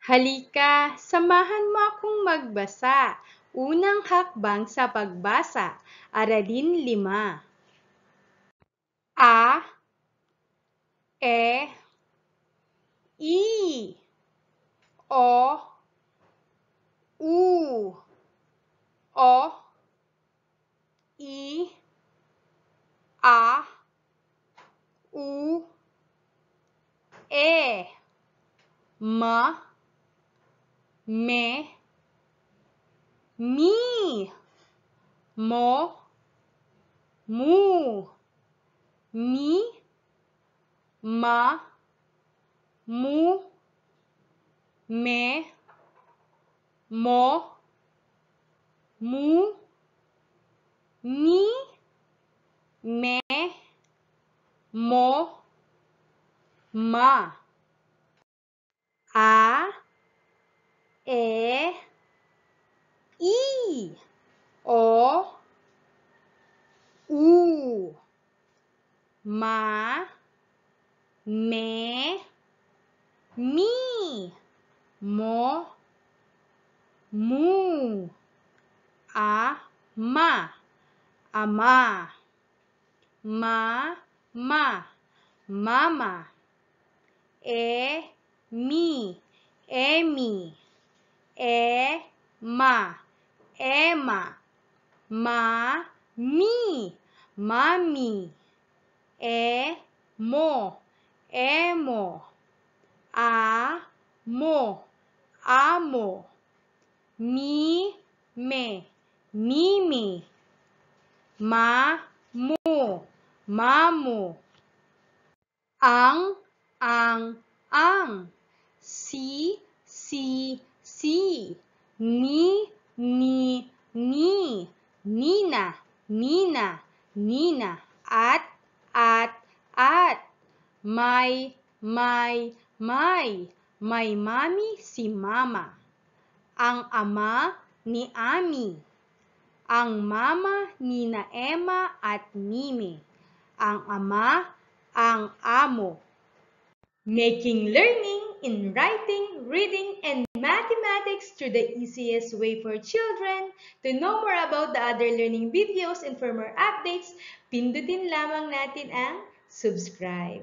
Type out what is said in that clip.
Halika, samahan mo akong magbasa. Unang hakbang sa pagbasa. Aralin lima. A E I O U O I A U E M Me, mi, mo, mu, mi, ma, mu, me, mo, mu, mi, me, mo, ma. A ma, me, me, mo, mu, a, ma, ama, ma, ma, mama, e, me, emi, e, ma, Emma, ma, me, mommy. e e mo mo a mo a mo Mi, me, mimi. ma mo Ang, ang, ang. Si, si, si. Ni, ni, ni. Nina, Nina, Nina. At at, at. My, my, my. My mommy si mama. Ang ama ni Ami. Ang mama ni Naema at Mimi. Ang ama, ang amo. Making learning in writing, reading, and Mathematics through the easiest way for children. To know more about the other learning videos and for updates, pindutin lamang natin ang subscribe.